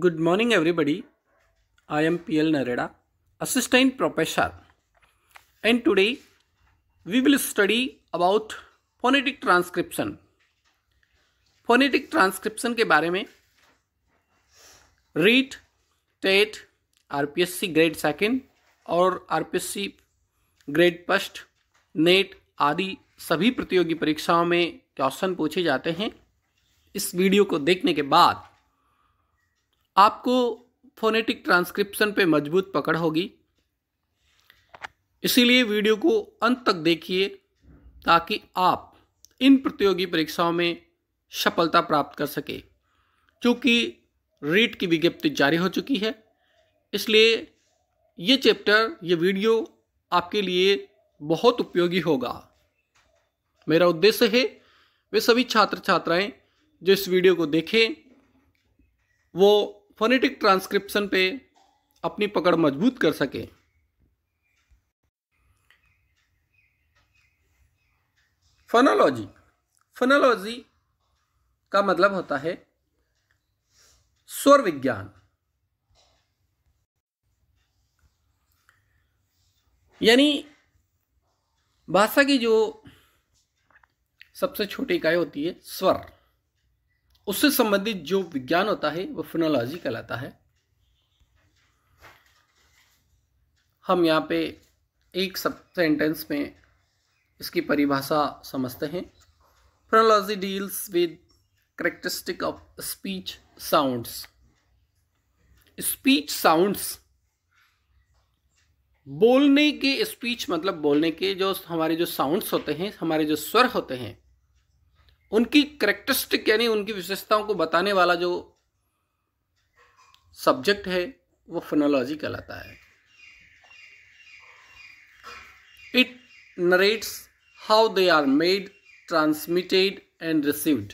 Good morning, everybody. I am PL Nareda, assistant professor, and today we will study about phonetic transcription. Phonetic transcription के बारे में REET TET RPSC grade second और RPSC grade first NET आदि सभी प्रतियोगी परीक्षाओं में क्वेश्चन पूछे जाते हैं इस वीडियो को देखने के बाद आपको फोनेटिक ट्रांसक्रिप्शन पे मजबूत पकड़ होगी इसीलिए वीडियो को अंत तक देखिए ताकि आप इन प्रतियोगी परीक्षाओं में सफलता प्राप्त कर सके क्योंकि रीट की विज्ञप्ति जारी हो चुकी है इसलिए ये चैप्टर ये वीडियो आपके लिए बहुत उपयोगी होगा मेरा उद्देश्य है वे सभी छात्र छात्राएं जो इस वीडियो को देखें वो फोनेटिक ट्रांसक्रिप्शन पे अपनी पकड़ मजबूत कर सके फोनोलॉजी फोनोलॉजी का मतलब होता है स्वर विज्ञान यानी भाषा की जो सबसे छोटी इकाई होती है स्वर उससे संबंधित जो विज्ञान होता है वो फिनोलॉजी कहलाता है हम यहाँ पे एक सब सेंटेंस में इसकी परिभाषा समझते हैं phonology deals with characteristic of speech sounds speech sounds बोलने के स्पीच मतलब बोलने के जो हमारे जो साउंड्स होते हैं हमारे जो स्वर होते हैं उनकी करेक्टरिस्टिक यानी उनकी विशेषताओं को बताने वाला जो सब्जेक्ट है वो फोनोलॉजी कहलाता है it narrates how they are made transmitted and received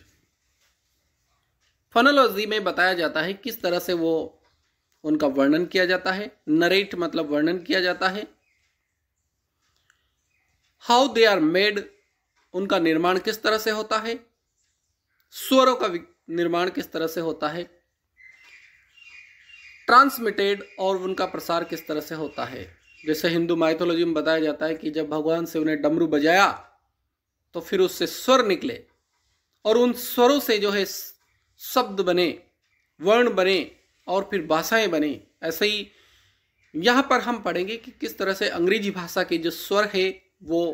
phonology में बताया जाता है किस तरह से वो उनका वर्णन किया जाता है नरेट मतलब वर्णन किया जाता है हाउ दे आर मेड उनका निर्माण किस तरह से होता है स्वरों का निर्माण किस तरह से होता है ट्रांसमिटेड और उनका प्रसार किस तरह से होता है जैसे हिंदू माइथोलॉजी में बताया जाता है कि जब भगवान शिव ने डमरू बजाया तो फिर उससे स्वर निकले और उन स्वरों से जो है शब्द बने वर्ण बने और फिर भाषाएं बने ऐसे ही यहाँ पर हम पढ़ेंगे कि किस तरह से अंग्रेजी भाषा के जो स्वर है वो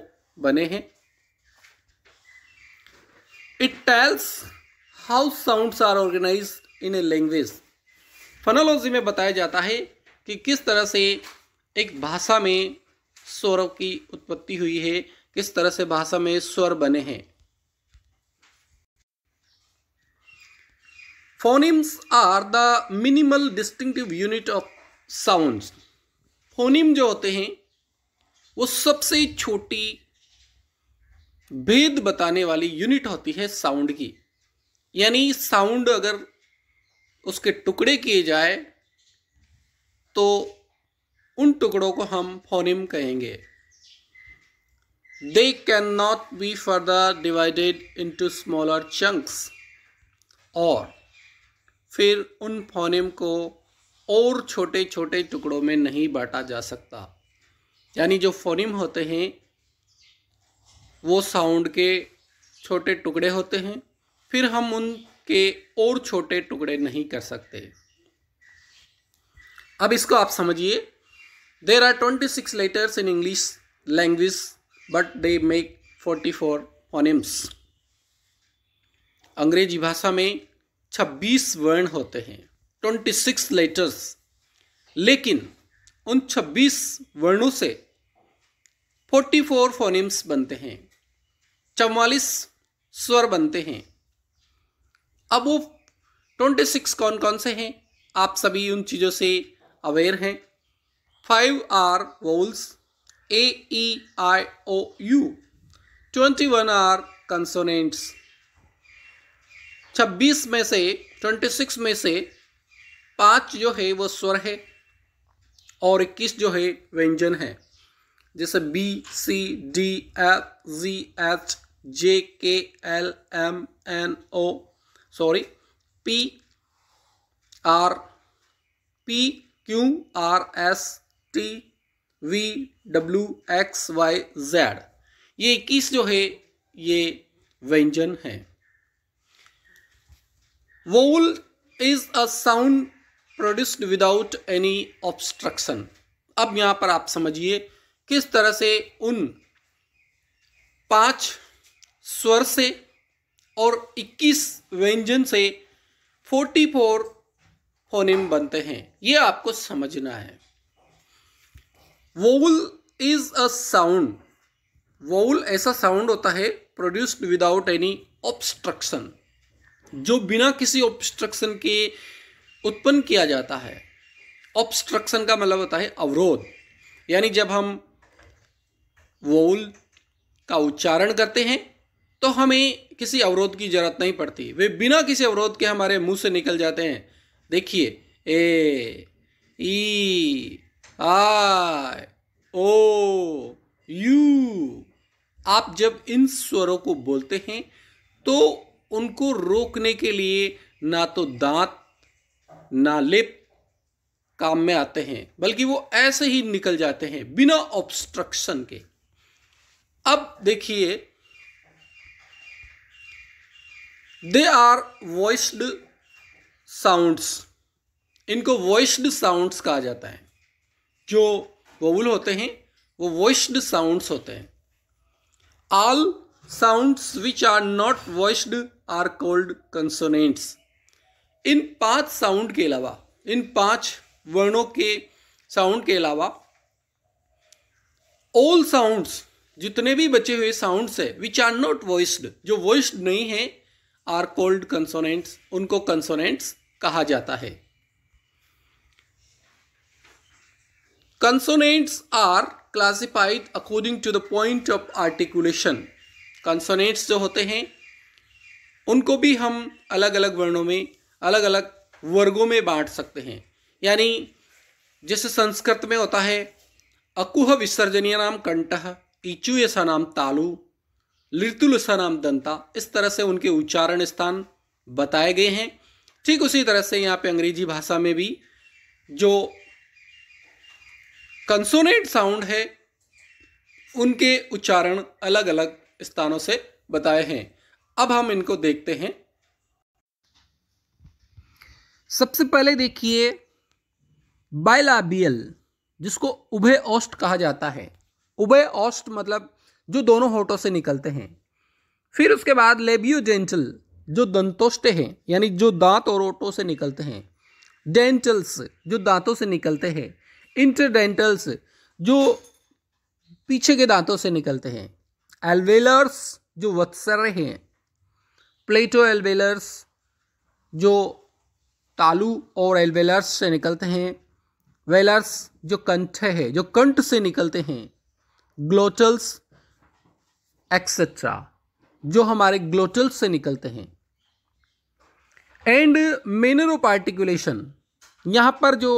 बने हैं it tells how sounds are organize in a language phonology में बताया जाता है कि किस तरह से एक भाषा में स्वर की उत्पत्ति हुई है किस तरह से भाषा में स्वर बने हैं phonemes are the minimal distinctive unit of sound phoneme जो होते हैं वो सबसे छोटी भेद बताने वाली यूनिट होती है साउंड की यानी साउंड अगर उसके टुकड़े किए जाए तो उन टुकड़ों को हम फोनिम कहेंगे they can not be further divided into smaller chunks और फिर उन फोनिम को और छोटे छोटे टुकड़ों में नहीं बांटा जा सकता यानी जो फोनिम होते हैं वो साउंड के छोटे टुकड़े होते हैं फिर हम उनके और छोटे टुकड़े नहीं कर सकते अब इसको आप समझिए there are twenty six letters in English language but they make forty four phonemes अंग्रेजी भाषा में छब्बीस वर्ण होते हैं ट्वेंटी सिक्स लेटर्स लेकिन उन छब्बीस वर्णों से फोर्टी फोर फोनिम्स बनते हैं चवालीस स्वर बनते हैं अब वो ट्वेंटी सिक्स कौन कौन से हैं आप सभी उन चीज़ों से अवेयर हैं five are vowels A E I O U twenty one are consonants छब्बीस में से ट्वेंटी सिक्स में से पाँच जो है वो स्वर है और इक्कीस जो है व्यंजन है जैसे B C D F G H J K L M N O sorry P R P Q R S T V W X Y Z ये इक्कीस जो है ये व्यंजन है vowel is a sound produced without any obstruction अब यहां पर आप समझिए किस तरह से उन पांच स्वर से और 21 व्यंजन से 44 फोनिम बनते हैं ये आपको समझना है vowel is a sound vowel ऐसा साउंड होता है प्रोड्यूस्ड विदाउट एनी ऑब्स्ट्रक्शन जो बिना किसी ऑब्स्ट्रक्शन के उत्पन्न किया जाता है ऑब्स्ट्रक्शन का मतलब होता है अवरोध यानी जब हम वोल का उच्चारण करते हैं तो हमें किसी अवरोध की जरूरत नहीं पड़ती वे बिना किसी अवरोध के हमारे मुंह से निकल जाते हैं देखिए ए ई आ ओ यू आप जब इन स्वरों को बोलते हैं तो उनको रोकने के लिए ना तो दांत ना लिप काम में आते हैं बल्कि वो ऐसे ही निकल जाते हैं बिना ऑब्स्ट्रक्शन के अब देखिए दे आर वॉइस्ड साउंड्स इनको वॉइस्ड साउंड्स कहा जाता है जो वोवल होते हैं वो वॉइस्ड साउंड्स होते हैं all sounds which are not voiced are called consonants इन पांच साउंड के अलावा इन पांच वर्णों के साउंड के अलावा ऑल साउंड्स जितने भी बचे हुए साउंड्स है विच आर नॉट वॉइस्ड जो वॉइस्ड नहीं है आर कोल्ड कंसोनेंट्स उनको कंसोनेंट्स कहा जाता है consonants are classified according to the point of articulation consonants जो होते हैं उनको भी हम अलग अलग वर्णों में अलग अलग वर्गों में बांट सकते हैं यानी जैसे संस्कृत में होता है अकुह विसर्जनीय नाम कंठ इचुयसा नाम तालु नाम दंता इस तरह से उनके उच्चारण स्थान बताए गए हैं ठीक उसी तरह से यहाँ पे अंग्रेजी भाषा में भी जो कंसोनेट साउंड है उनके उच्चारण अलग अलग स्थानों से बताए हैं अब हम इनको देखते हैं सबसे पहले देखिए बाइलाबियल जिसको उभय ओष्ट कहा जाता है उभय ओष्ट मतलब जो दोनों होठों से निकलते हैं फिर उसके बाद लेबियोजेंटल जो दंतोष्ट हैं यानी जो दांत और ओटों से निकलते हैं डेंटल्स जो दांतों से निकलते हैं इंटरडेंटल्स जो पीछे के दांतों से निकलते हैं एल्वेलर्स जो वत्सर हैं प्लेटो एल्वेलर्स जो तालू और एल्वेलर्स से निकलते हैं वेलर्स जो कंठ है जो कंठ से निकलते हैं ग्लोटल्स एक्सेट्रा जो हमारे ग्लोटल से निकलते हैं एंड मेनरो पार्टिकुलेशन यहाँ पर जो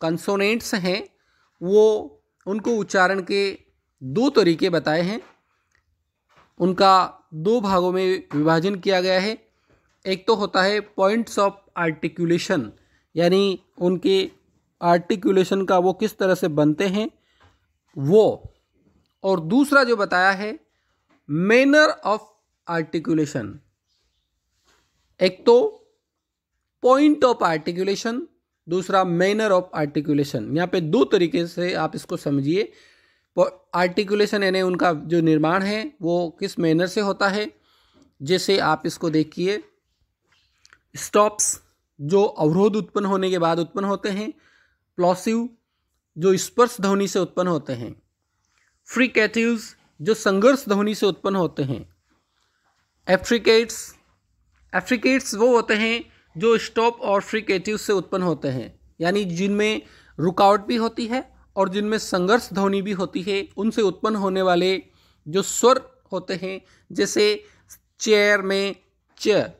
कंसोनेंट्स हैं वो उनको उच्चारण के दो तरीके बताए हैं उनका दो भागों में विभाजन किया गया है एक तो होता है पॉइंट्स ऑफ आर्टिकुलेशन यानी उनके आर्टिकुलेशन का वो किस तरह से बनते हैं वो और दूसरा जो बताया है मैनर ऑफ आर्टिकुलेशन एक तो पॉइंट ऑफ आर्टिकुलेशन दूसरा मैनर ऑफ आर्टिकुलेशन यहाँ पे दो तरीके से आप इसको समझिए आर्टिकुलेशन यानी उनका जो निर्माण है वो किस मैनर से होता है जैसे आप इसको देखिए स्टॉप्स जो अवरोध उत्पन्न होने के बाद उत्पन्न होते हैं प्लॉसिव जो स्पर्श ध्वनि से उत्पन्न होते हैं फ्री कैथिव्स जो संघर्ष ध्वनि से उत्पन्न होते हैं एफ्रिकेट्स एफ्रिकेट्स वो होते हैं जो स्टॉप और फ्रिकेटिव से उत्पन्न होते हैं यानी जिनमें रुकावट भी होती है और जिनमें संघर्ष ध्वनि भी होती है उनसे उत्पन्न होने वाले जो स्वर होते हैं जैसे चेयर में च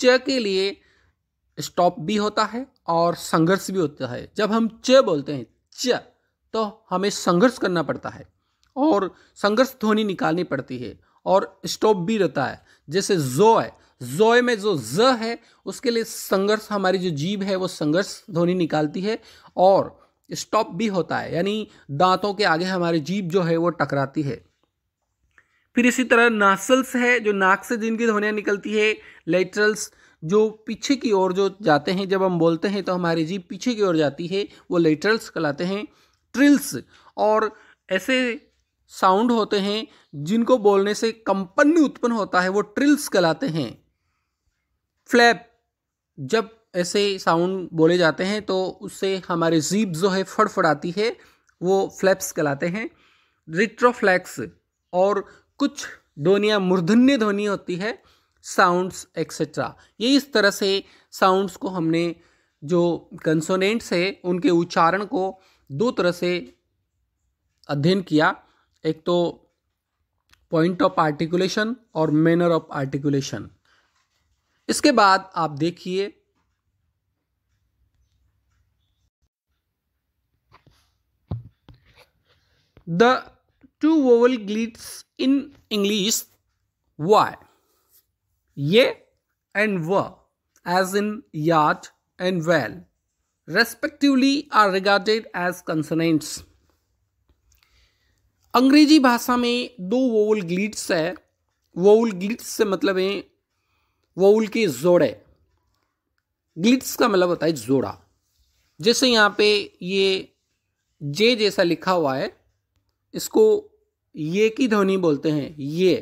च के लिए स्टॉप भी होता है और संघर्ष भी होता है जब हम च बोलते हैं च तो हमें संघर्ष करना पड़ता है और संघर्ष ध्वनि निकालनी पड़ती है और स्टॉप भी रहता है जैसे जो है जोए में जो ज है उसके लिए संघर्ष हमारी जो जीभ है वो संघर्ष ध्वनि निकालती है और स्टॉप भी होता है यानी दांतों के आगे हमारी जीभ जो है वो टकराती है फिर इसी तरह नासल्स है जो नाक से जिनकी ध्वनियाँ निकलती है लेटरल्स जो पीछे की ओर जो जाते हैं जब हम बोलते हैं तो हमारी जीभ पीछे की ओर जाती है वो लेटरल्स कहलाते हैं ट्रिल्स और ऐसे साउंड होते हैं जिनको बोलने से कंपन उत्पन्न होता है वो ट्रिल्स कहलाते हैं फ्लैप जब ऐसे साउंड बोले जाते हैं तो उससे हमारे जीप जो है फड़फड़ाती है वो फ्लैप्स कहलाते हैं रिट्रोफ्लैक्स और कुछ ध्वनियाँ मूर्धन्य ध्वनि होती है साउंड्स एक्सेट्रा ये इस तरह से साउंड्स को हमने जो कंसोनेंट्स है उनके उच्चारण को दो तरह से अध्ययन किया एक तो पॉइंट ऑफ आर्टिकुलेशन और मैनर ऑफ आर्टिकुलेशन इसके बाद आप देखिए the two vowel glides in English Y ये and w as in yacht and well respectively are regarded as consonants अंग्रेजी भाषा में दो वोवल ग्लीट्स है वोवल ग्लिट्स से मतलब है वोवल के जोड़े ग्लिट्स का मतलब होता है जोड़ा जैसे यहाँ पे ये जे जैसा लिखा हुआ है इसको ये की ध्वनि बोलते हैं ये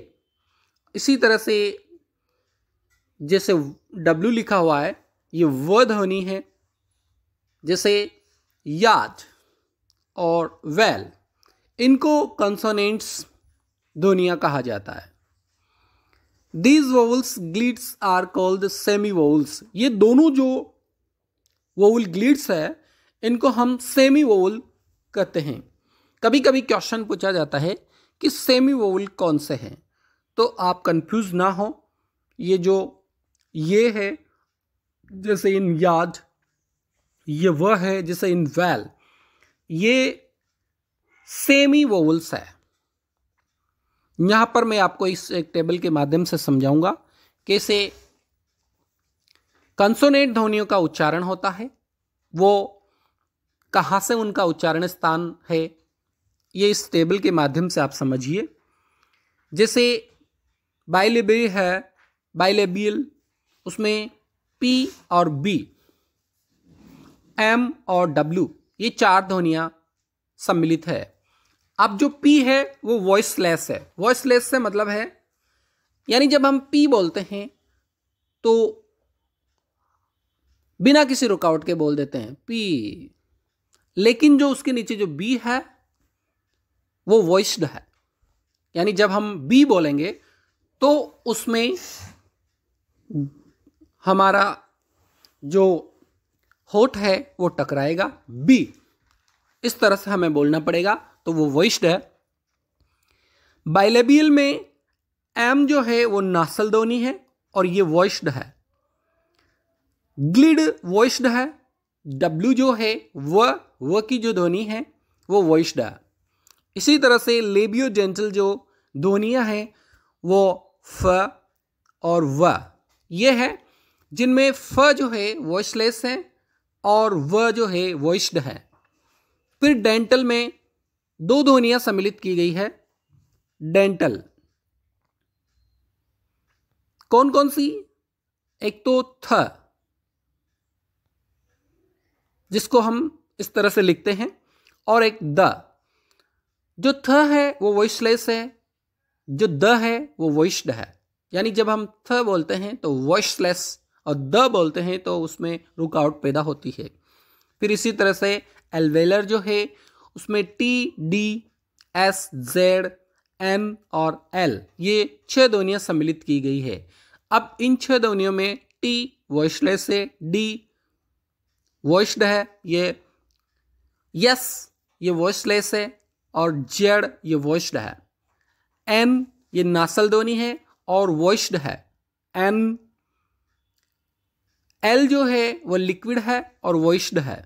इसी तरह से जैसे डब्ल्यू लिखा हुआ है ये व ध्वनि है जैसे याद और वेल well, इनको कंसोनेंट्स ध्वनिया कहा जाता है these vowels glides are called semi vowels ये दोनों जो वोवल ग्लीड्स है इनको हम सेमी वोवल कहते हैं कभी कभी क्वेश्चन पूछा जाता है कि सेमी वोवल कौन से हैं तो आप कंफ्यूज ना हो ये जो ये है जैसे इन याद ये वह है जैसे इन वैल ये सेमी वोवल्स है यहां पर मैं आपको इस एक टेबल के माध्यम से समझाऊंगा कैसे कंसोनेट ध्वनियों का उच्चारण होता है वो कहां से उनका उच्चारण स्थान है ये इस टेबल के माध्यम से आप समझिए जैसे बाइलेबी है बाइलेबियल उसमें पी और बी एम और डब्ल्यू ये चार ध्वनिया सम्मिलित है अब जो पी है वो वॉइसलेस है वॉइसलेस से मतलब है यानी जब हम पी बोलते हैं तो बिना किसी रुकावट के बोल देते हैं पी लेकिन जो उसके नीचे जो बी है वो वॉइस्ड है यानी जब हम बी बोलेंगे तो उसमें हमारा जो होठ है वो टकराएगा बी इस तरह से हमें बोलना पड़ेगा तो वो वरिष्ठ है बाइलेबियल में एम जो है वो नासल ध्वनि है और ये वॉइस्ड है ग्लिड वॉइस्ड है डब्ल्यू जो है व व की जो ध्वनि है वो वॉइस्ड है इसी तरह से लेबियो जेंटल जो ध्वनियाँ हैं वो फ और व ये है जिनमें फ जो है वॉइसलेस है और व जो है वॉइस्ड है फिर डेंटल में दो ध्वनियां सम्मिलित की गई है डेंटल कौन कौन सी एक तो थ जिसको हम इस तरह से लिखते हैं और एक द जो थ है वो वॉइसलेस है जो द है वो वॉइस्ड है यानी जब हम थ बोलते हैं तो वॉइसलेस और द बोलते हैं तो उसमें रुकावट पैदा होती है फिर इसी तरह से एलवेलर जो है उसमें T D S Z N और एल ये छह ध्वनियाँ सम्मिलित की गई है अब इन छह ध्वनियों में टी वॉइसलेस है डी वॉइसड है ये यस ये वॉइसलेस है और जेड ये वॉइसड है एन ये नासल ध्वनि है और वॉइसड है एन एल जो है वो लिक्विड है और वॉइसड है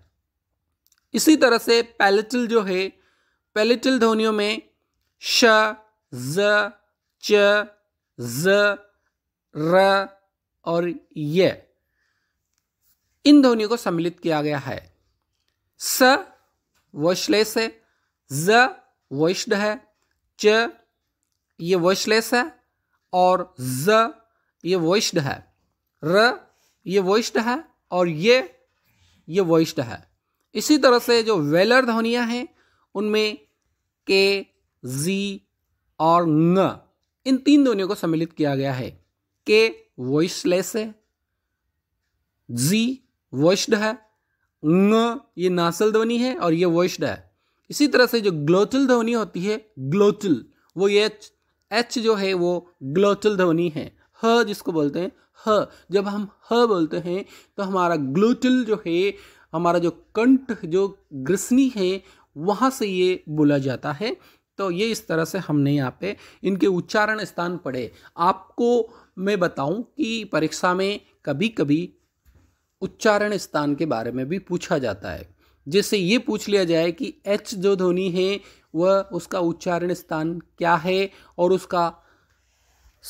इसी तरह से पैलेटल जो है पैलेटल ध्वनियों में श ज च ज र और य इन ध्वनियों को सम्मिलित किया गया है स वश्लेष है ज वैष्ड है च ये वैश्लेष है और ज ये वैष्ड है र ये वैष्ड है और ये ये वैष्ड है इसी तरह से जो वेलर ध्वनियाँ हैं उनमें के जी और न इन तीन ध्वनियों को सम्मिलित किया गया है के वॉइसलेस है जी वॉइस्ड है न ये नासल ध्वनि है और ये वॉइस्ड है इसी तरह से जो ग्लोटल ध्वनि होती है ग्लोटल वो ये एच, एच जो है वो ग्लोटल ध्वनि है ह जिसको बोलते हैं ह जब हम ह बोलते हैं तो हमारा ग्लोटल जो है हमारा जो कंठ जो ग्रसनी है वहाँ से ये बोला जाता है तो ये इस तरह से हमने यहाँ पे इनके उच्चारण स्थान पढ़े आपको मैं बताऊं कि परीक्षा में कभी कभी उच्चारण स्थान के बारे में भी पूछा जाता है जिससे ये पूछ लिया जाए कि एच जो ध्वनि है वह उसका उच्चारण स्थान क्या है और उसका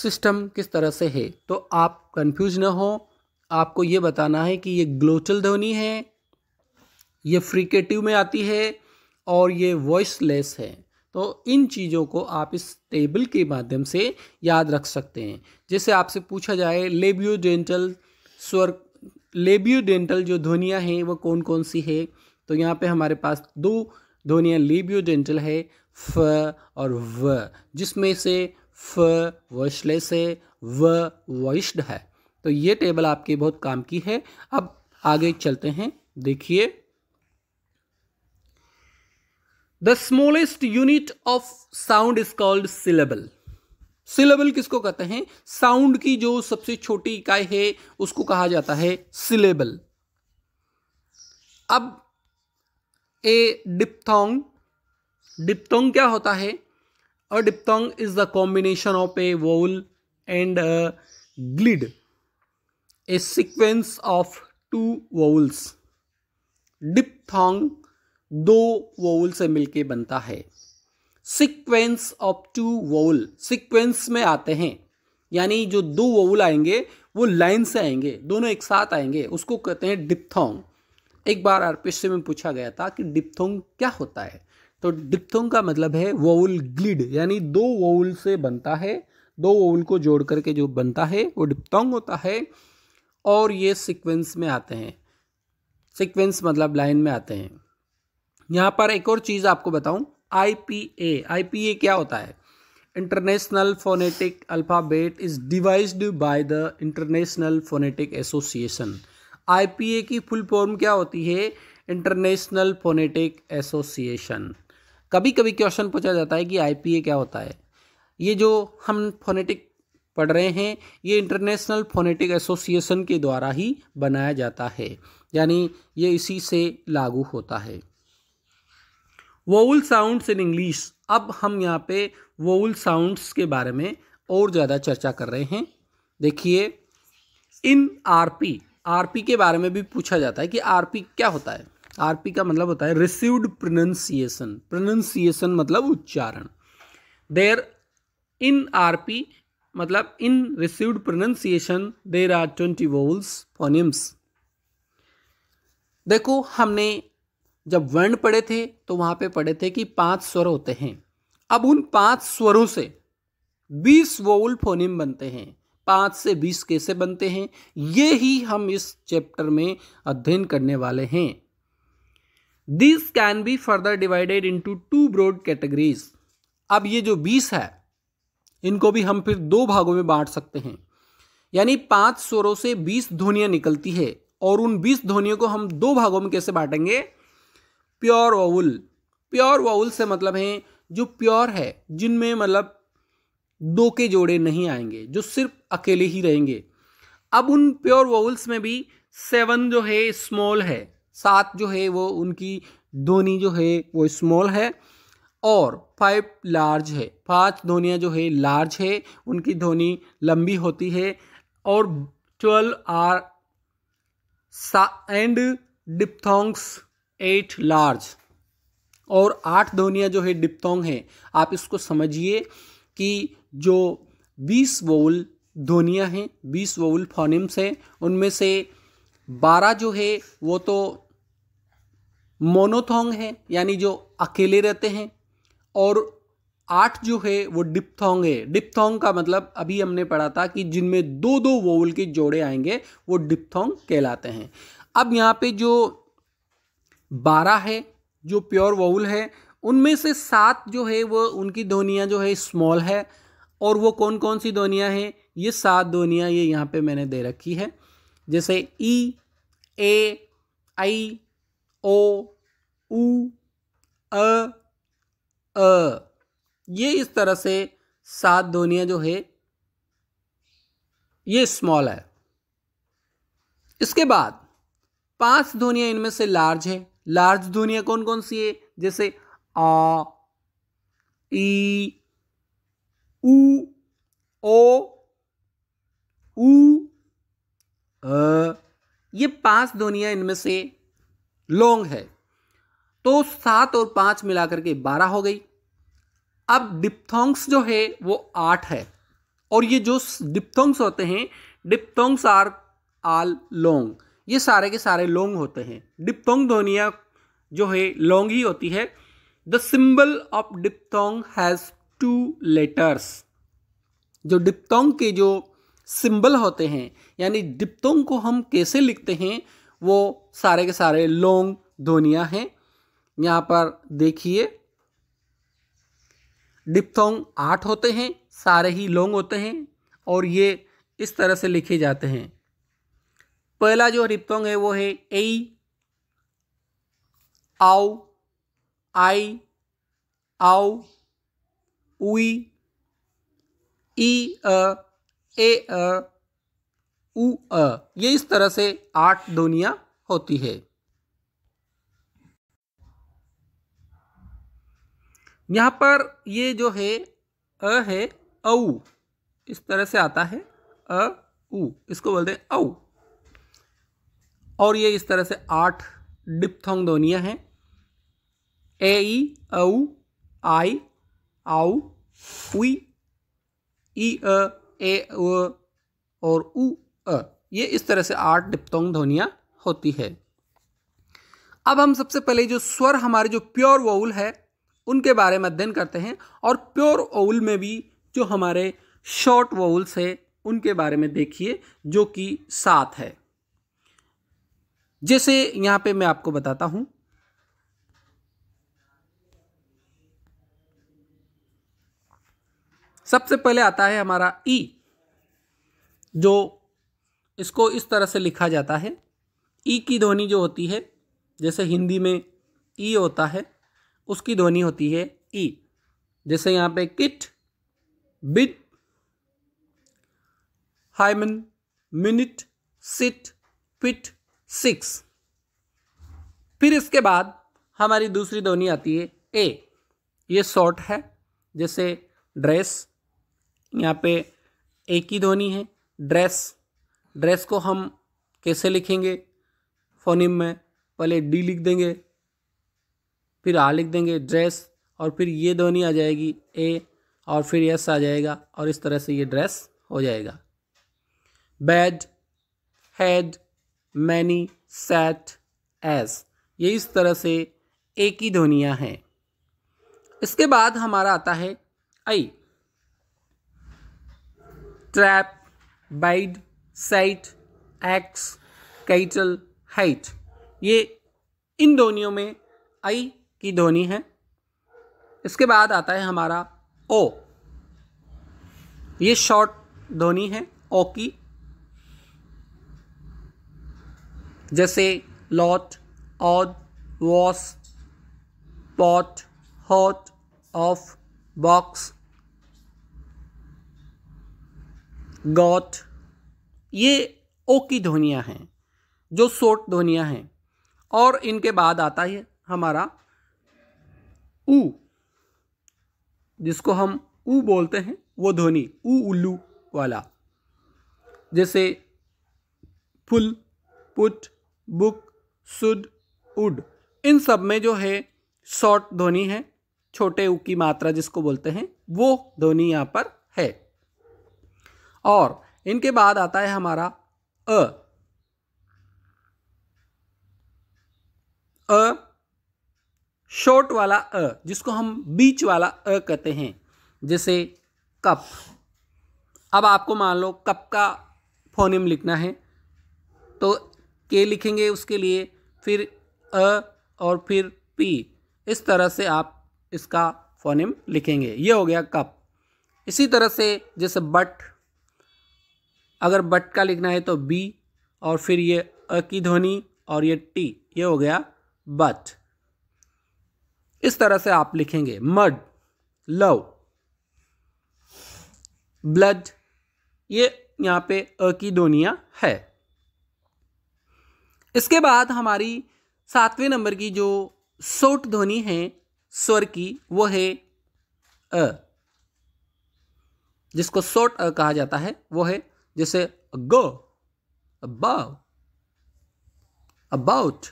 सिस्टम किस तरह से है तो आप कंफ्यूज ना हो आपको ये बताना है कि ये ग्लोचल ध्वनि है ये फ्रिकेटिव में आती है और ये वॉइसलेस है तो इन चीज़ों को आप इस टेबल के माध्यम से याद रख सकते हैं जैसे आपसे पूछा जाए लेबियोडेंटल स्वर लेबियोडेंटल जो ध्वनियाँ हैं वो कौन कौन सी है तो यहाँ पे हमारे पास दो ध्वनियाँ लेबियोडेंटल है फ और व जिसमें से फ वॉइसलेस है व वॉइस्ड है तो ये टेबल आपके बहुत काम की है अब आगे चलते हैं देखिए the smallest unit of sound is called syllable syllable किसको कहते हैं साउंड की जो सबसे छोटी इकाई है उसको कहा जाता है सिलेबल अब ए डिप्थोंग डिप्थोंग क्या होता है a diphthong is the combination of a vowel and glide a sequence of two vowels diphthong दो वोवल से मिलके बनता है sequence of two vowel sequence में आते हैं यानी जो दो वोवल आएंगे वो लाइन से आएंगे दोनों एक साथ आएंगे उसको कहते हैं डिप्थोंग एक बार आरपीएससी में पूछा गया था कि डिप्थोंग क्या होता है तो डिप्थोंग का मतलब है वोवल ग्लिड यानी दो वोवल से बनता है दो वोवल को जोड़ करके जो बनता है वो डिप्थोंग होता है और ये सिक्वेंस में आते हैं सिक्वेंस मतलब लाइन में आते हैं यहाँ पर एक और चीज़ आपको बताऊँ आई पी ए आई पी ए क्या होता है international phonetic alphabet is devised by the international phonetic association I P A की फुल फॉर्म क्या होती है इंटरनेशनल फोनेटिक एसोसिएशन कभी कभी क्वेश्चन पूछा जाता है कि आई क्या होता है ये जो हम फोनेटिक पढ़ रहे हैं ये इंटरनेशनल फोनेटिक एसोसिएशन के द्वारा ही बनाया जाता है यानी ये इसी से लागू होता है वोल साउंड्स इन इंग्लिश अब हम यहाँ पे वोल साउंड्स के बारे में और ज़्यादा चर्चा कर रहे हैं देखिए इन आरपी आरपी के बारे में भी पूछा जाता है कि आरपी क्या होता है आरपी का मतलब होता है रिसीव्ड प्रोनंसिएशन प्रोनंसिएशन मतलब उच्चारण देर इन आरपी मतलब in received pronunciation there are twenty vowels phonemes देखो हमने जब वर्ण पढ़े थे तो वहां पे पढ़े थे कि पांच स्वर होते हैं अब उन पांच स्वरों से बीस वोल फोनिम बनते हैं पांच से बीस कैसे बनते हैं ये ही हम इस चैप्टर में अध्ययन करने वाले हैं this can be further divided into two broad categories अब ये जो बीस है इनको भी हम फिर दो भागों में बांट सकते हैं यानी पांच स्वरों से बीस ध्वनियां निकलती है और उन बीस ध्वनियों को हम दो भागों में कैसे बांटेंगे प्योर वाउल प्योर वाउल से मतलब हैं जो प्योर है जिनमें मतलब दो के जोड़े नहीं आएंगे जो सिर्फ अकेले ही रहेंगे अब उन प्योर वाउल्स में भी सेवन जो है स्मॉल है सात जो है वो उनकी ध्वनि जो है वो स्मॉल है और फाइव लार्ज है पांच ध्वनियाँ जो है लार्ज है उनकी ध्वनि लंबी होती है और ट्वेल्व आर सा एंड डिपथोंग्स एट लार्ज और आठ ध्वनियाँ जो है डिप्तोंग है आप इसको समझिए कि जो बीस वोल ध्वनियाँ हैं बीस वोल फोनिम्स हैं उनमें से बारह जो है वो तो मोनोथोंग है यानी जो अकेले रहते हैं और आठ जो है वो डिप्थोंग है डिप्थोंग का मतलब अभी हमने पढ़ा था कि जिनमें दो दो वोवल के जोड़े आएंगे वो डिप्थोंग कहलाते हैं अब यहाँ पे जो बारह है जो प्योर वाउल है उनमें से सात जो है वो उनकी ध्वनियाँ जो है स्मॉल है और वो कौन कौन सी ध्वनियाँ हैं ये सात ध्वनियाँ ये यहाँ पे मैंने दे रखी है जैसे ई ए आई ओ ऊ अ अ ये इस तरह से सात ध्वनियाँ जो है ये स्मॉल है इसके बाद पांच ध्वनियाँ इनमें से लार्ज है लार्ज ध्वनिया कौन कौन सी है जैसे आ ई उ ओ ऊ अ ये पांच ध्वनिया इनमें से लॉन्ग है तो सात और पांच मिलाकर के बारह हो गई अब डिप्थोंग्स जो है वो आठ है और ये जो डिप्थोंग्स होते हैं डिप्थोंग्स आर आल लॉन्ग ये सारे के सारे लोंग होते हैं डिप्थोंग ध्वनिया जो है लोंग ही होती है the symbol of diphthong has two letters जो डिप्थोंग के जो सिंबल होते हैं यानी डिप्थोंग को हम कैसे लिखते हैं वो सारे के सारे लोंग ध्वनिया हैं यहाँ पर देखिए डिप्थोंग आठ होते हैं सारे ही लोंग होते हैं और ये इस तरह से लिखे जाते हैं पहला जो रिप्तोंग है वो है ए आओ आई आओ उई ई अ ए अ उ अ ये इस तरह से आठ ध्वनियाँ होती है यहाँ पर ये जो है अ है औ इस तरह से आता है अ उ इसको बोलते हैं औ और ये इस तरह से आठ डिप्थोंग ध्वनियाँ हैं ए ई औ आई आउ उई ई अ ए उ और उ अ ये इस तरह से आठ डिप्थोंग ध्वनियाँ होती है अब हम सबसे पहले जो स्वर हमारे जो प्योर वाउल है उनके बारे में अध्ययन करते हैं और प्योर वाउल में भी जो हमारे शॉर्ट वाउल्स है उनके बारे में देखिए जो कि सात है जैसे यहां पे मैं आपको बताता हूं सबसे पहले आता है हमारा ई जो इसको इस तरह से लिखा जाता है ई की ध्वनि जो होती है जैसे हिंदी में ई होता है उसकी ध्वनि होती है ई जैसे यहां पे kit bit hymn minute sit pit six फिर इसके बाद हमारी दूसरी ध्वनि आती है ए ये शॉर्ट है जैसे ड्रेस यहाँ पे ए की ध्वनि है ड्रेस ड्रेस को हम कैसे लिखेंगे फोनिम में पहले डी लिख देंगे फिर आ लिख देंगे ड्रेस और फिर ये ध्वनि आ जाएगी ए और फिर यस आ जाएगा और इस तरह से ये ड्रेस हो जाएगा bed head many set says ये इस तरह से एक ही ध्वनियाँ हैं इसके बाद हमारा आता है आई trap bad sat axe cattle hat ये इन ध्वनियों में आई की ध्वनि है इसके बाद आता है हमारा ओ ये शॉर्ट ध्वनि है ओ की जैसे lot odd was pot hot of box got ये ओ की ध्वनियाँ हैं जो सोट ध्वनियाँ हैं और इनके बाद आता है हमारा उ जिसको हम उ बोलते हैं वो ध्वनि ऊ उल्लू वाला जैसे फुल पुट बुक सुद उड इन सब में जो है शॉर्ट ध्वनि है छोटे उ की मात्रा जिसको बोलते हैं वो ध्वनि यहाँ पर है और इनके बाद आता है हमारा अ अ शॉर्ट वाला अ जिसको हम बीच वाला अ कहते हैं जैसे कप अब आपको मान लो कप का फोनिम लिखना है तो के लिखेंगे उसके लिए फिर अ और फिर पी इस तरह से आप इसका फोनिम लिखेंगे ये हो गया कप इसी तरह से जैसे बट अगर बट का लिखना है तो बी और फिर ये अ की ध्वनि और ये टी ये हो गया बट इस तरह से आप लिखेंगे मड लव ब्लड ये यहाँ पे अ की ध्वनिया है इसके बाद हमारी सातवें नंबर की जो सोट ध्वनि है स्वर की वो है अ जिसको सोट अ कहा जाता है वो है जैसे गो अबाउ अबाउट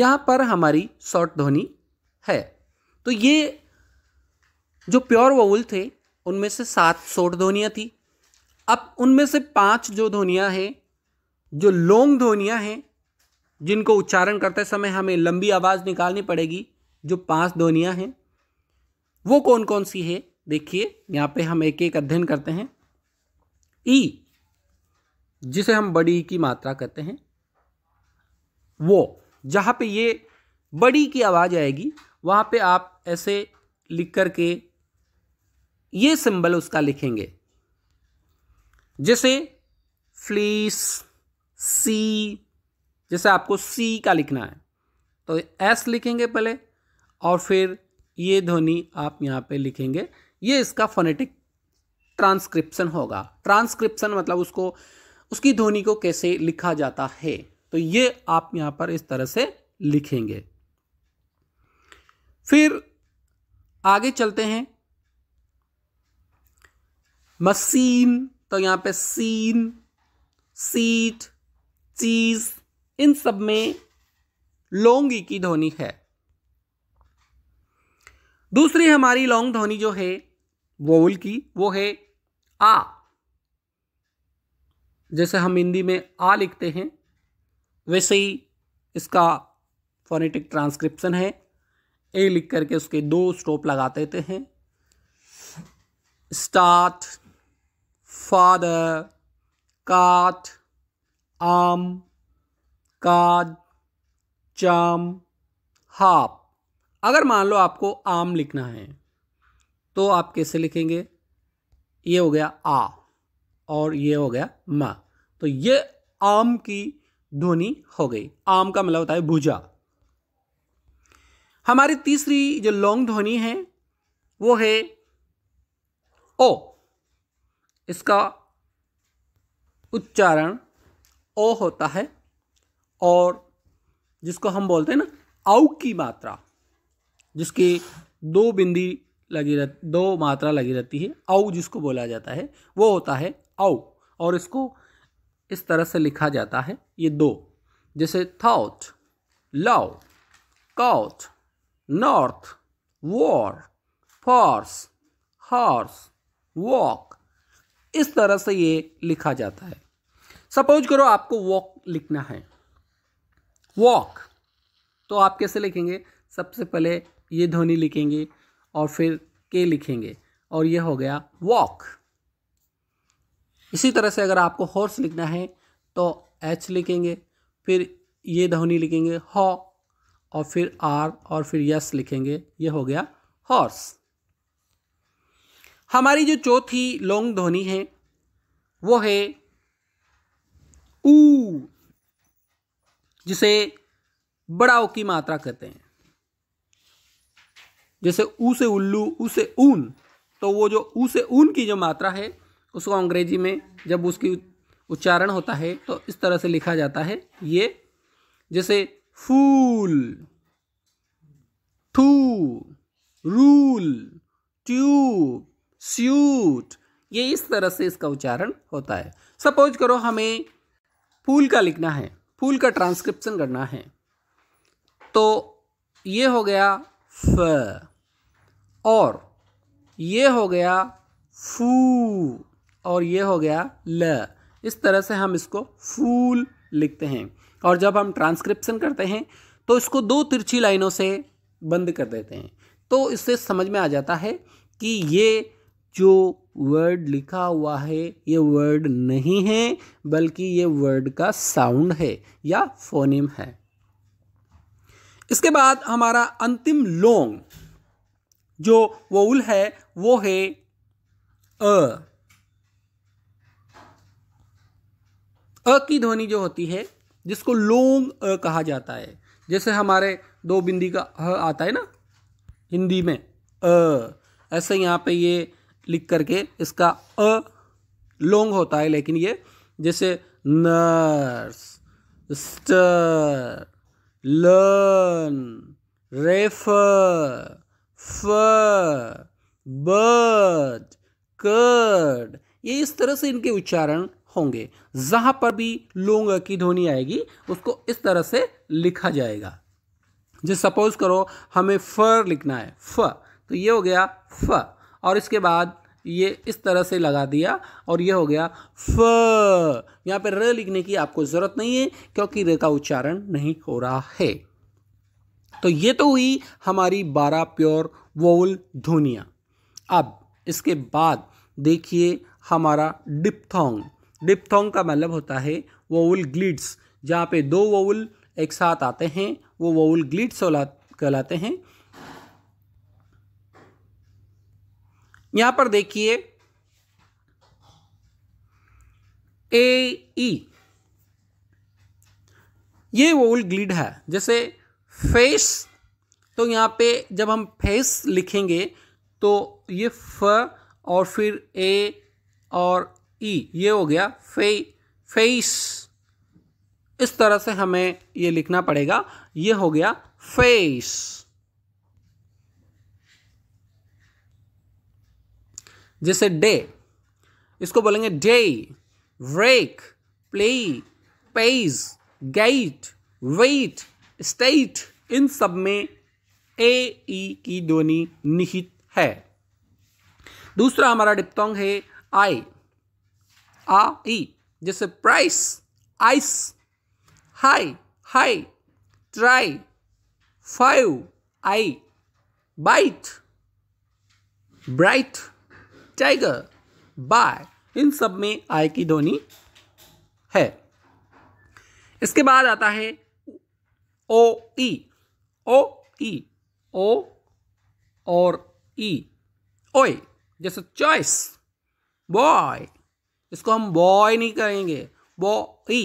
यहां पर हमारी शॉर्ट ध्वनि है तो ये जो प्योर वउल थे उनमें से सात सोट ध्वनियां थी अब उनमें से पांच जो ध्वनियां हैं जो लोंग ध्वनियाँ हैं जिनको उच्चारण करते समय हमें लंबी आवाज़ निकालनी पड़ेगी जो पांच ध्वनियाँ हैं वो कौन कौन सी है देखिए यहाँ पे हम एक एक अध्ययन करते हैं ई जिसे हम बड़ी की मात्रा कहते हैं वो जहाँ पे ये बड़ी की आवाज़ आएगी वहाँ पे आप ऐसे लिख कर के ये सिंबल उसका लिखेंगे जैसे फ्लीस सी जैसे आपको सी का लिखना है तो एस लिखेंगे पहले और फिर ये ध्वनि आप यहाँ पे लिखेंगे ये इसका फोनेटिक ट्रांसक्रिप्शन होगा ट्रांसक्रिप्शन मतलब उसको उसकी ध्वनि को कैसे लिखा जाता है तो ये आप यहाँ पर इस तरह से लिखेंगे फिर आगे चलते हैं मसीन तो यहाँ पे सीन सीट चीज़ इन सब में लोंगी की ध्वनि है दूसरी हमारी लौंग ध्वनि जो है वोवल की वो है आ जैसे हम हिंदी में आ लिखते हैं वैसे ही इसका फोनेटिक ट्रांसक्रिप्शन है ए लिख करके उसके दो स्टॉप लगा देते हैं स्टार्ट फादर काट आम काज चाम हाप अगर मान लो आपको आम लिखना है तो आप कैसे लिखेंगे ये हो गया आ और ये हो गया म तो ये आम की ध्वनि हो गई आम का मतलब होता है भुजा हमारी तीसरी जो लॉन्ग ध्वनि है वो है ओ इसका उच्चारण ओ होता है और जिसको हम बोलते हैं ना औ की मात्रा जिसके दो बिंदी लगी रह दो मात्रा लगी रहती है औ जिसको बोला जाता है वो होता है औ और इसको इस तरह से लिखा जाता है ये दो जैसे thought law caught north war force horse walk इस तरह से ये लिखा जाता है सपोज करो आपको वॉक लिखना है वॉक तो आप कैसे लिखेंगे सबसे पहले ये ध्वनि लिखेंगे और फिर के लिखेंगे और ये हो गया वॉक इसी तरह से अगर आपको हॉर्स लिखना है तो एच लिखेंगे फिर ये ध्वनि लिखेंगे हॉ और फिर आर और फिर यस लिखेंगे ये हो गया हॉर्स हमारी जो चौथी लॉन्ग ध्वनि है वो है ऊ जिसे बड़ाओ की मात्रा कहते हैं जैसे ऊ से उल्लू ऊ से ऊन तो वो जो ऊ से ऊन की जो मात्रा है उसको अंग्रेजी में जब उसकी उच्चारण होता है तो इस तरह से लिखा जाता है ये जैसे फूल ठू रूल ट्यूब स्यूट ये इस तरह से इसका उच्चारण होता है सपोज करो हमें फूल का लिखना है फूल का ट्रांसक्रिप्शन करना है तो ये हो गया फ और ये हो गया फू और ये हो गया ल इस तरह से हम इसको फूल लिखते हैं और जब हम ट्रांसक्रिप्शन करते हैं तो इसको दो तिरछी लाइनों से बंद कर देते हैं तो इससे समझ में आ जाता है कि ये जो वर्ड लिखा हुआ है ये वर्ड नहीं है बल्कि ये वर्ड का साउंड है या फोनिम है इसके बाद हमारा अंतिम लोंग जो वोल है वो है अ अ की ध्वनि जो होती है जिसको लोंग अ कहा जाता है जैसे हमारे दो बिंदी का अ आता है ना हिंदी में अ ऐसे यहाँ पे ये लिख करके इसका अ लोंग होता है लेकिन ये जैसे nurse stir learn refer fur bird curd ये इस तरह से इनके उच्चारण होंगे जहां पर भी लोंग की ध्वनि आएगी उसको इस तरह से लिखा जाएगा जैसे सपोज करो हमें फर लिखना है फ तो ये हो गया फ और इसके बाद ये इस तरह से लगा दिया और ये हो गया फ यहाँ पर र लिखने की आपको ज़रूरत नहीं है क्योंकि र का उच्चारण नहीं हो रहा है तो ये तो हुई हमारी बारह प्योर वोवल ध्वनियाँ अब इसके बाद देखिए हमारा डिप्थोंग डिप्थोंग का मतलब होता है वोवल ग्लिड्स जहाँ पे दो वोवल एक साथ आते हैं वो वोवल ग्लिड्स कहलाते हैं यहां पर देखिए ए ई ये ओल्ड ग्लिड है जैसे फेस तो यहां पे जब हम फेस लिखेंगे तो ये फ और फिर ए और ई ये हो गया फे फेस इस तरह से हमें ये लिखना पड़ेगा ये हो गया फेस जैसे डे इसको बोलेंगे day break play page gate wait state इन सब में ए ई e की ध्वनि निहित है दूसरा हमारा डिप्टोंग है आई आ ई जैसे price ice high high try five I bite bright tiger by इन सब में आय की ध्वनि है इसके बाद आता है ओ ई ओ ई ओ और ई e. ओए जैसे चॉइस बॉय इसको हम बॉय नहीं कहेंगे बो ई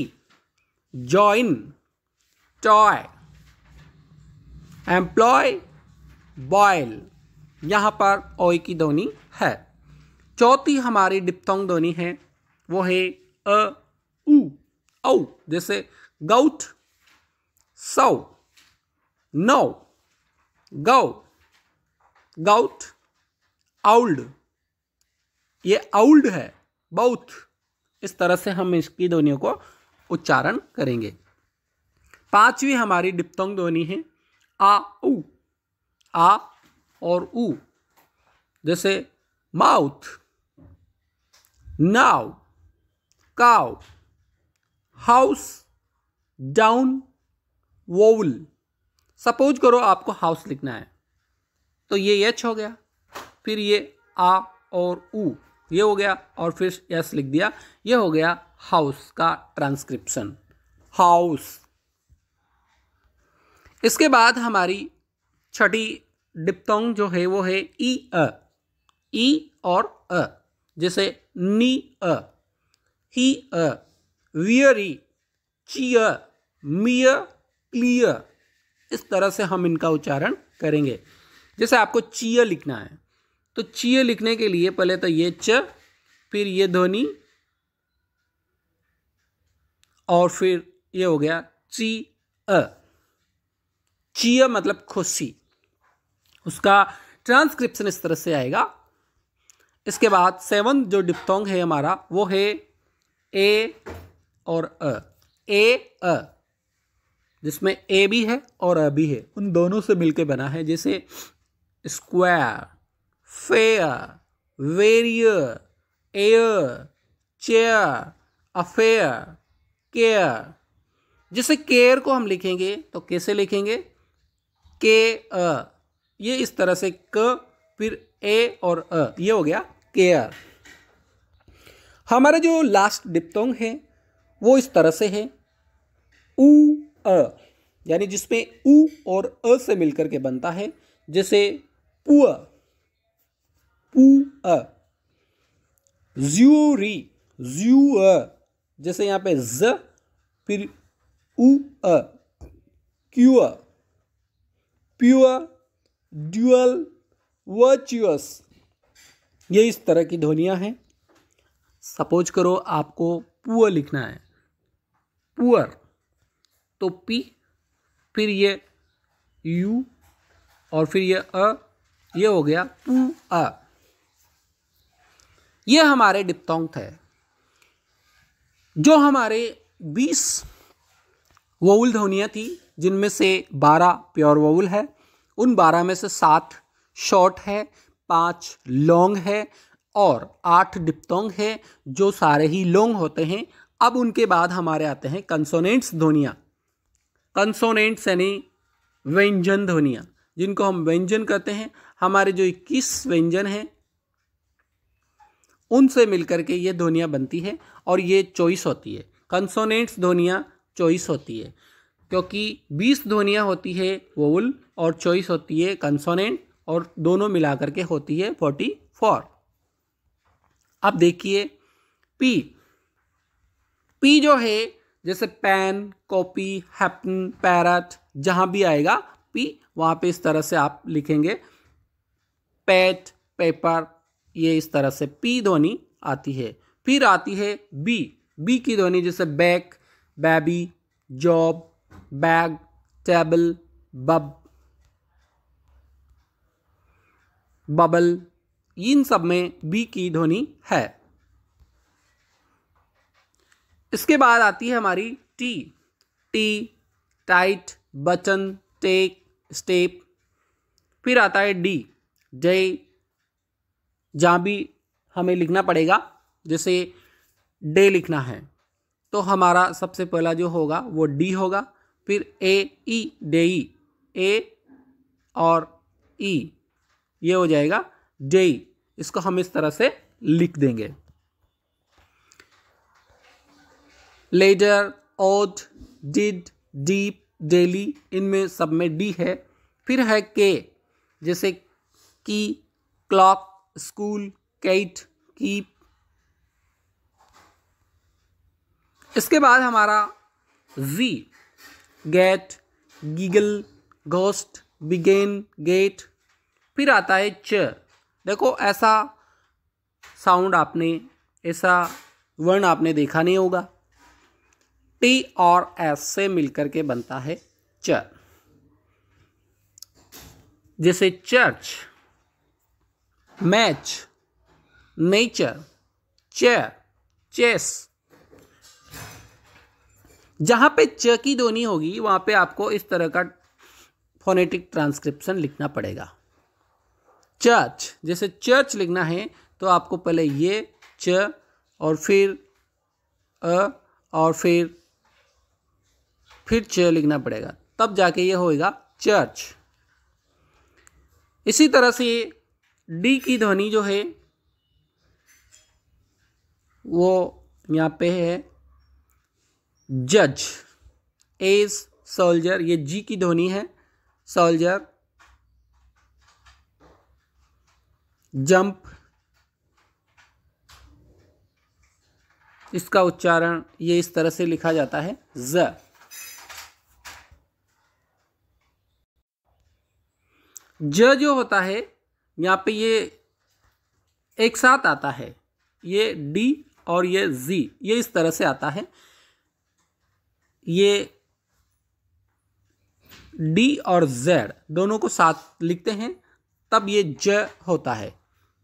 जॉइन टॉय एम्प्लॉय बॉयल यहाँ पर ओ की ध्वनि है चौथी हमारी डिप्तोंग ध्वनि है वो है अ उ औ जैसे गौठ सौ नौ गौ गौठ औल्ड ये औल्ड है बौथ इस तरह से हम इसकी ध्वनियों को उच्चारण करेंगे पांचवी हमारी डिप्तोंग ध्वनि है आ उ आ और उ जैसे माउथ नाव काव हाउस डाउन वोवल सपोज करो आपको हाउस लिखना है तो ये एच हो गया फिर ये आ और ऊ ये हो गया और फिर यस लिख दिया ये हो गया हाउस का ट्रांसक्रिप्शन हाउस इसके बाद हमारी छठी डिप्टोंग जो है वो है ई अ ई और अ जैसे नी अ ही अ वियरी अ मिय प्लीय इस तरह से हम इनका उच्चारण करेंगे जैसे आपको चीय लिखना है तो चीय लिखने के लिए पहले तो ये च फिर ये ध्वनि और फिर ये हो गया ची अ चीय मतलब खुशी उसका ट्रांसक्रिप्शन इस तरह से आएगा इसके बाद सेवन जो डिप्थोंग है हमारा वो है ए और अ ए अ जिसमें ए भी है और अ भी है उन दोनों से मिलके बना है जैसे square fair various air chair affair care जैसे केयर को हम लिखेंगे तो कैसे लिखेंगे के अ ये इस तरह से क फिर ए और अ ये हो गया केयर हमारे जो लास्ट डिप्टोंग है वो इस तरह से है ऊ अ यानी जिसमें ऊ और अ से मिलकर के बनता है जैसे पुअ पू अ ज्यूरी ज्यू अ जैसे यहां पे ज फिर उ अ क्यू प्यूअ ड्यूअल वर्चुअस ये इस तरह की ध्वनियाँ हैं सपोज करो आपको पुअर लिखना है पुअर तो पी फिर ये यू और फिर ये अ ये हो गया पू अ ये हमारे डिप्तोंग थे जो हमारे बीस वोवल ध्वनियाँ थी जिनमें से बारह प्योर वोवल है उन बारह में से सात शॉर्ट है पाँच लॉन्ग है और आठ डिप्टोंग है जो सारे ही लॉन्ग होते हैं अब उनके बाद हमारे आते हैं कंसोनेंट्स ध्वनिया कंसोनेंट्स यानी व्यंजन ध्वनिया जिनको हम व्यंजन कहते हैं हमारे जो इक्कीस व्यंजन हैं उनसे मिलकर के ये ध्वनिया बनती है और ये चॉइस होती है कंसोनेंट्स ध्वनिया चॉइस होती है क्योंकि बीस ध्वनिया होती है वोवल और चॉइस होती है कंसोनेंट और दोनों मिला के होती है फोर्टी फोर अब देखिए पी पी जो है जैसे पेन कॉपी हैपन पैरट जहाँ भी आएगा पी वहाँ पे इस तरह से आप लिखेंगे पेट पेपर ये इस तरह से पी ध्वनि आती है फिर आती है बी बी की ध्वनि जैसे back baby job bag table bub bubble इन सब में बी की ध्वनि है इसके बाद आती है हमारी T T tight button take step फिर आता है डी जय जहाँ भी हमें लिखना पड़ेगा जैसे डे लिखना है तो हमारा सबसे पहला जो होगा वो डी होगा फिर ए ई डे ई ए और ई ये हो जाएगा जेई इसको हम इस तरह से लिख देंगे ladder odd did deep daily इनमें सब में डी है फिर है के जैसे की क्लॉक स्कूल कैट कीप इसके बाद हमारा G get giggle ghost begin get फिर आता है च देखो ऐसा साउंड आपने ऐसा वर्ण आपने देखा नहीं होगा टी और एस से मिलकर के बनता है च जैसे church match nature chair chess जहां पे च की ध्वनि होगी वहां पे आपको इस तरह का फोनेटिक ट्रांसक्रिप्शन लिखना पड़ेगा चर्च जैसे चर्च लिखना है तो आपको पहले ये च और फिर अ और फिर फिर च लिखना पड़ेगा तब जाके ये होएगा चर्च इसी तरह से डी की ध्वनि जो है वो यहाँ पे है जज एज सोल्जर ये जी की ध्वनि है सोल्जर जंप इसका उच्चारण ये इस तरह से लिखा जाता है ज ज जो होता है यहाँ पे ये एक साथ आता है ये डी और ये जी ये इस तरह से आता है ये डी और जेड दोनों को साथ लिखते हैं तब ये ज होता है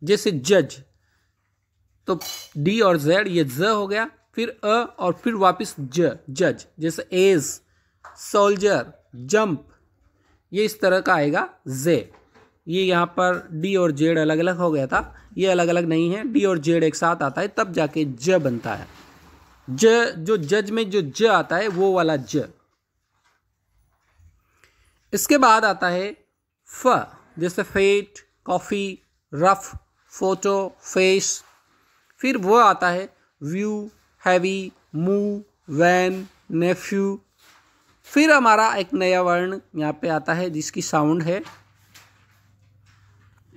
जैसे जज तो डी और जेड ये ज हो गया फिर अ और फिर वापस ज जज जैसे एज सोल्जर जंप ये इस तरह का आएगा जे ये यहाँ पर डी और जेड अलग अलग हो गया था ये अलग अलग नहीं है डी और जेड एक साथ आता है तब जाके ज बनता है ज जो जज में जो ज आता है वो वाला ज इसके बाद आता है फ जैसे fate coffee rough photo face फिर वो आता है view heavy move van nephew फिर हमारा एक नया वर्ण यहाँ पे आता है जिसकी साउंड है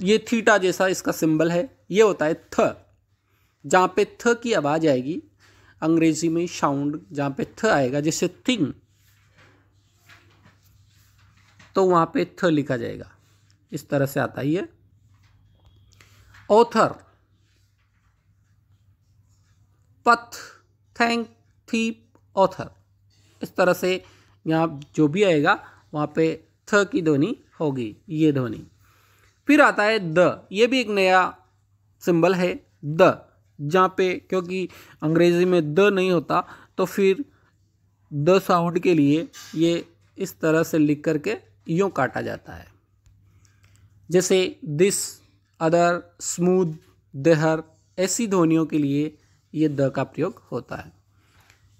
ये थीटा जैसा इसका सिंबल है ये होता है थ जहाँ पे थ की आवाज़ आएगी अंग्रेजी में साउंड जहाँ पे थ आएगा जैसे थिंग तो वहाँ पे थ लिखा जाएगा इस तरह से आता है ये ऑथर पथ थैंक थी ऑथर इस तरह से यहाँ जो भी आएगा वहाँ पे थ की ध्वनि होगी ये ध्वनि फिर आता है द ये भी एक नया सिंबल है द जहाँ पे क्योंकि अंग्रेजी में द नहीं होता तो फिर द साउंड के लिए ये इस तरह से लिख करके यूँ काटा जाता है जैसे दिस अदर स्मूद देहर ऐसी ध्वनियों के लिए ये द का प्रयोग होता है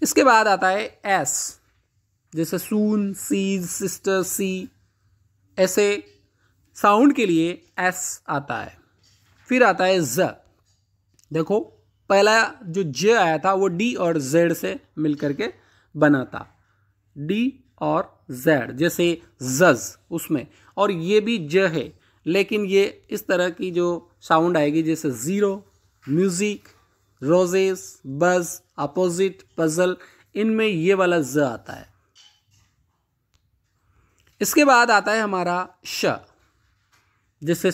इसके बाद आता है एस जैसे सून सीज सिस्टर सी ऐसे साउंड के लिए एस आता है फिर आता है ज देखो पहला जो ज आया था वो डी और जेड से मिलकर के बना था डी और जेड जैसे जज उसमें और ये भी ज है लेकिन ये इस तरह की जो साउंड आएगी जैसे zero music roses buzz opposite puzzle इनमें ये वाला ज आता है इसके बाद आता है हमारा श जैसे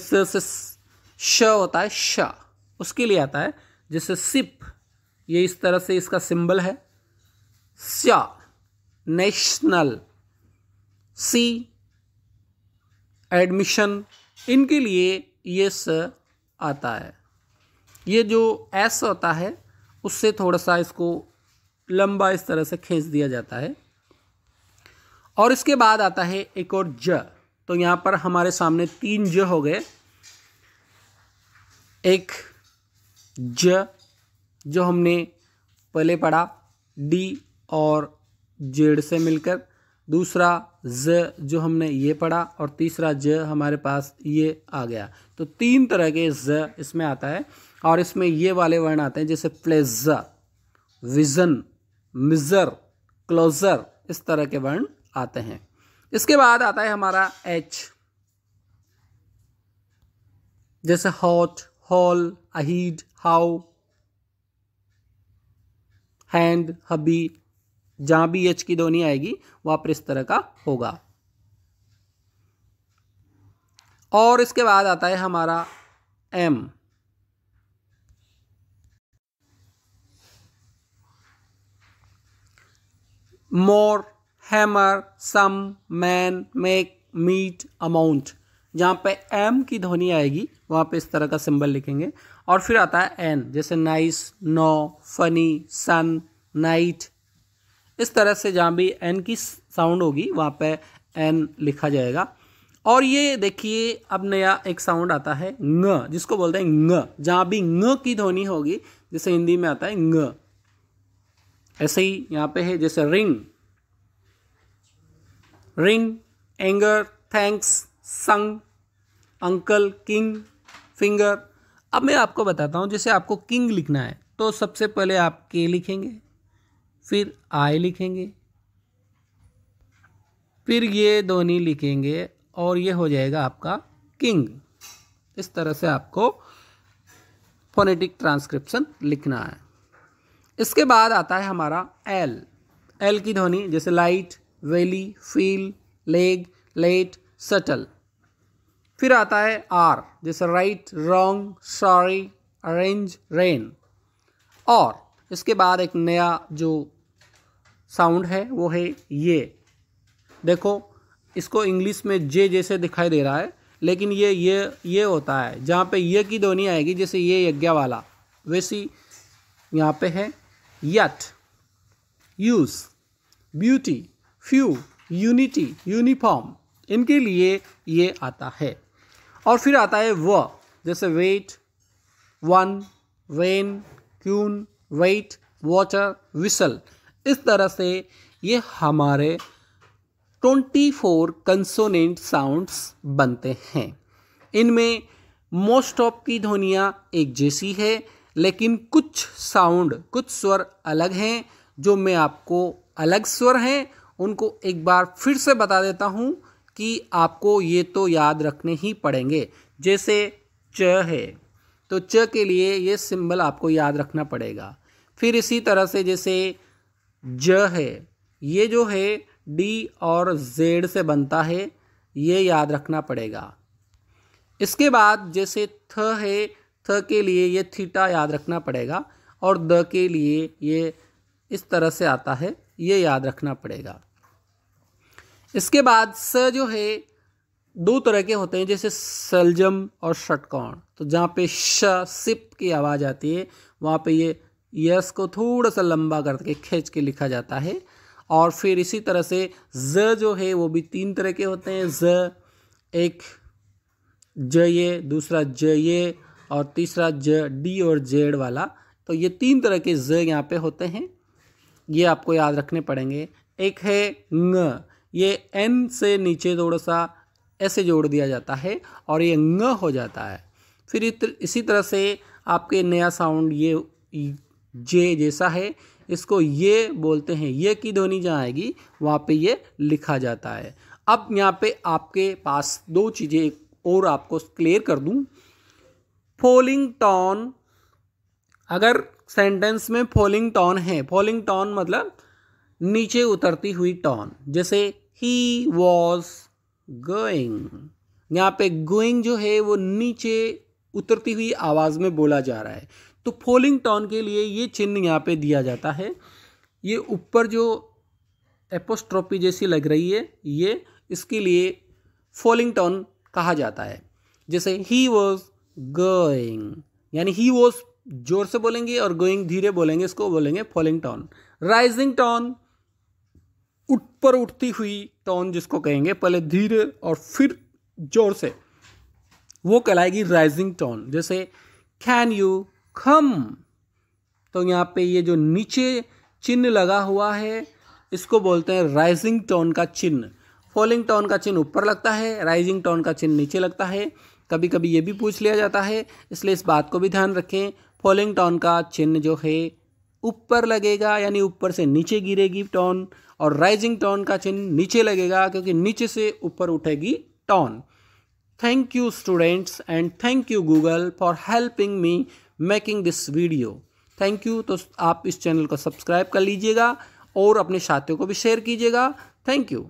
श होता है श उसके लिए आता है जैसे सिप ये इस तरह से इसका सिंबल है श्या नेशनल सी एडमिशन इनके लिए ये स आता है ये जो एस होता है उससे थोड़ा सा इसको लंबा इस तरह से खींच दिया जाता है और इसके बाद आता है एक और ज तो यहाँ पर हमारे सामने तीन ज हो गए एक ज जो हमने पहले पढ़ा डी और जेड से मिलकर दूसरा ज जो हमने ये पढ़ा और तीसरा ज हमारे पास ये आ गया तो तीन तरह के ज इसमें आता है और इसमें ये वाले वर्ण आते हैं जैसे प्लेजा विजन मिजर क्लोजर इस तरह के वर्ण आते हैं इसके बाद आता है हमारा एच जैसे hot hall ahead how hand hubby जहां भी एच की ध्वनि आएगी वहां पर इस तरह का होगा और इसके बाद आता है हमारा M more hammer some man make meat amount जहां पे एम की ध्वनि आएगी वहां पे इस तरह का सिंबल लिखेंगे और फिर आता है एन जैसे nice no funny sun night इस तरह से जहाँ भी एन की साउंड होगी वहाँ पे एन लिखा जाएगा और ये देखिए अब नया एक साउंड आता है ग जिसको बोलते हैं ग जहाँ भी ग की ध्वनि होगी जैसे हिंदी में आता है ग ऐसे ही यहाँ पे है जैसे ring ring anger thanks sung uncle king finger अब मैं आपको बताता हूँ जैसे आपको किंग लिखना है तो सबसे पहले आप के लिखेंगे फिर आय लिखेंगे फिर ये धोनी लिखेंगे और ये हो जाएगा आपका किंग इस तरह से आपको फोनेटिक ट्रांसक्रिप्शन लिखना है इसके बाद आता है हमारा एल एल की ध्वनि जैसे light valley feel leg let subtle फिर आता है आर जैसे right wrong sorry arrange rain और इसके बाद एक नया जो साउंड है वो है ये देखो इसको इंग्लिश में जे जैसे दिखाई दे रहा है लेकिन ये ये ये होता है जहाँ पे ये की ध्वनि आएगी जैसे ये यज्ञ वाला वैसी यहाँ पे है yet use beauty few unity uniform इनके लिए ये आता है और फिर आता है व जैसे wait one when queen wet water whistle इस तरह से ये हमारे 24 कंसोनेंट साउंड्स बनते हैं इनमें मोस्ट ऑफ की ध्वनियाँ एक जैसी है लेकिन कुछ साउंड कुछ स्वर अलग हैं जो मैं आपको अलग स्वर हैं उनको एक बार फिर से बता देता हूँ कि आपको ये तो याद रखने ही पड़ेंगे जैसे च है तो च के लिए ये सिंबल आपको याद रखना पड़ेगा फिर इसी तरह से जैसे ज है ये जो है डी और जेड से बनता है ये याद रखना पड़ेगा इसके बाद जैसे थ है थ के लिए ये थीटा याद रखना पड़ेगा और द के लिए ये इस तरह से आता है ये याद रखना पड़ेगा इसके बाद स जो है दो तरह के होते हैं जैसे सलजम और षटकोण तो जहाँ पे श सिप की आवाज़ आती है वहाँ पे ये यस को थोड़ा सा लंबा करके खींच के लिखा जाता है और फिर इसी तरह से ज जो है वो भी तीन तरह के होते हैं ज एक ज ये दूसरा ज ये और तीसरा ज डी और जेड वाला तो ये तीन तरह के ज यहाँ पे होते हैं ये आपको याद रखने पड़ेंगे एक है ग ये एन से नीचे थोड़ा सा ऐसे जोड़ दिया जाता है और ये ग हो जाता है फिर इसी तरह से आपके नया साउंड ये जे जैसा है इसको ये बोलते हैं ये की ध्वनि जहाँ आएगी वहाँ पे ये लिखा जाता है अब यहाँ पे आपके पास दो चीज़ें और आपको क्लियर कर दूँ फॉलिंग टॉन अगर सेंटेंस में फॉलिंग टॉन है फॉलिंग टॉन मतलब नीचे उतरती हुई टॉन जैसे ही वॉज गोइंग यहाँ पे गोइंग जो है वो नीचे उतरती हुई आवाज़ में बोला जा रहा है तो फॉलिंग टोन के लिए ये चिन्ह यहाँ पे दिया जाता है ये ऊपर जो एपोस्ट्रोपी जैसी लग रही है ये इसके लिए फॉलिंग टोन कहा जाता है जैसे ही वॉज गोइंग यानी ही वॉज जोर से बोलेंगे और गोइंग धीरे बोलेंगे इसको बोलेंगे फॉलिंग टोन राइजिंग टोन उठ पर उठती हुई टोन जिसको कहेंगे पहले धीरे और फिर जोर से वो कहलाएगी राइजिंग टोन जैसे कैन यू खम तो यहाँ पे ये जो नीचे चिन्ह लगा हुआ है इसको बोलते हैं राइजिंग टोन का चिन्ह फॉलिंग टोन का चिन्ह ऊपर लगता है राइजिंग टोन का चिन्ह नीचे लगता है कभी कभी ये भी पूछ लिया जाता है इसलिए इस बात को भी ध्यान रखें फॉलिंग टोन का चिन्ह जो है ऊपर लगेगा यानी ऊपर से नीचे गिरेगी टोन और राइजिंग टोन का चिन्ह नीचे लगेगा क्योंकि नीचे से ऊपर उठेगी tone thank you students and thank you Google for helping me making this video thank you तो आप इस चैनल को सब्सक्राइब कर लीजिएगा और अपने साथियों को भी शेयर कीजिएगा थैंक यू